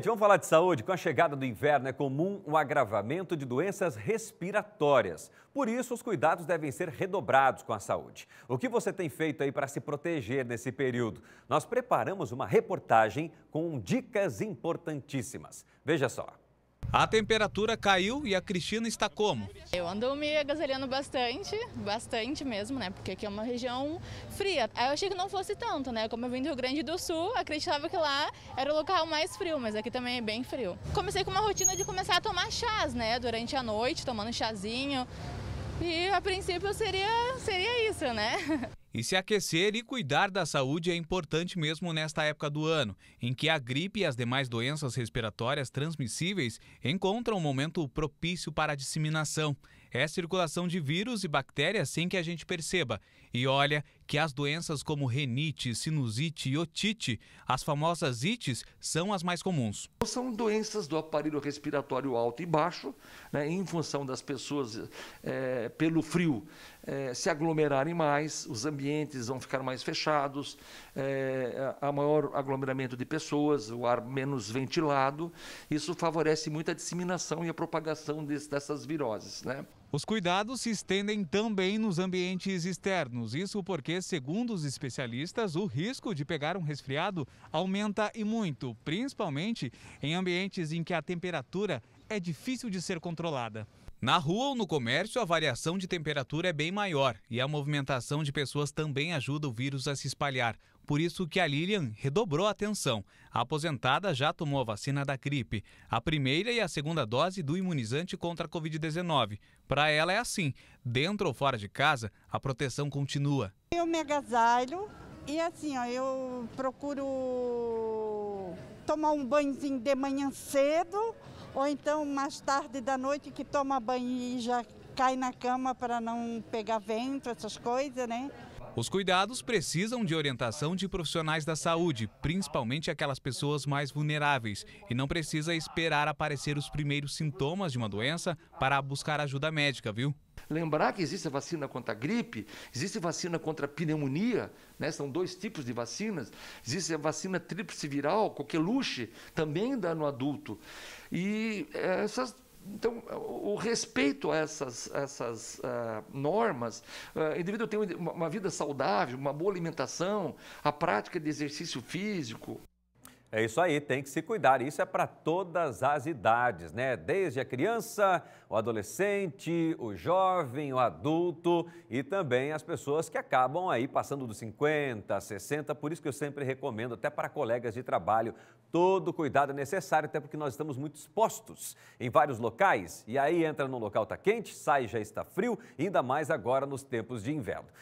Gente, vamos falar de saúde. Com a chegada do inverno é comum o um agravamento de doenças respiratórias. Por isso, os cuidados devem ser redobrados com a saúde. O que você tem feito aí para se proteger nesse período? Nós preparamos uma reportagem com dicas importantíssimas. Veja só. A temperatura caiu e a Cristina está como? Eu ando me agasalhando bastante, bastante mesmo, né? Porque aqui é uma região fria. Aí eu achei que não fosse tanto, né? Como eu vim do Rio Grande do Sul, acreditava que lá era o local mais frio, mas aqui também é bem frio. Comecei com uma rotina de começar a tomar chás, né? Durante a noite, tomando chazinho. E a princípio seria, seria isso, né? E se aquecer e cuidar da saúde é importante mesmo nesta época do ano, em que a gripe e as demais doenças respiratórias transmissíveis encontram um momento propício para a disseminação. É a circulação de vírus e bactérias sem que a gente perceba. E olha que as doenças como renite, sinusite e otite, as famosas ites, são as mais comuns. São doenças do aparelho respiratório alto e baixo, né, em função das pessoas, é, pelo frio, é, se aglomerarem mais, os ambientes ambientes vão ficar mais fechados, é, há maior aglomeramento de pessoas, o ar menos ventilado. Isso favorece muito a disseminação e a propagação dessas viroses. Né? Os cuidados se estendem também nos ambientes externos. Isso porque, segundo os especialistas, o risco de pegar um resfriado aumenta e muito, principalmente em ambientes em que a temperatura é difícil de ser controlada. Na rua ou no comércio, a variação de temperatura é bem maior e a movimentação de pessoas também ajuda o vírus a se espalhar. Por isso que a Lilian redobrou a atenção. A aposentada já tomou a vacina da gripe, a primeira e a segunda dose do imunizante contra a Covid-19. Para ela é assim, dentro ou fora de casa, a proteção continua. Eu me agasalho e assim, ó, eu procuro tomar um banhozinho de manhã cedo ou então mais tarde da noite que toma banho e já cai na cama para não pegar vento, essas coisas, né? Os cuidados precisam de orientação de profissionais da saúde, principalmente aquelas pessoas mais vulneráveis, e não precisa esperar aparecer os primeiros sintomas de uma doença para buscar ajuda médica, viu? Lembrar que existe a vacina contra a gripe, existe vacina contra a pneumonia, né? são dois tipos de vacinas. Existe a vacina tríplice viral, coqueluche, também dá no adulto. E essas então, o respeito a essas, essas uh, normas, uh, o indivíduo tem uma vida saudável, uma boa alimentação, a prática de exercício físico, é isso aí, tem que se cuidar. Isso é para todas as idades, né? Desde a criança, o adolescente, o jovem, o adulto e também as pessoas que acabam aí passando dos 50, 60. Por isso que eu sempre recomendo, até para colegas de trabalho, todo cuidado é necessário, até porque nós estamos muito expostos em vários locais. E aí entra no local está quente, sai já está frio, ainda mais agora nos tempos de inverno.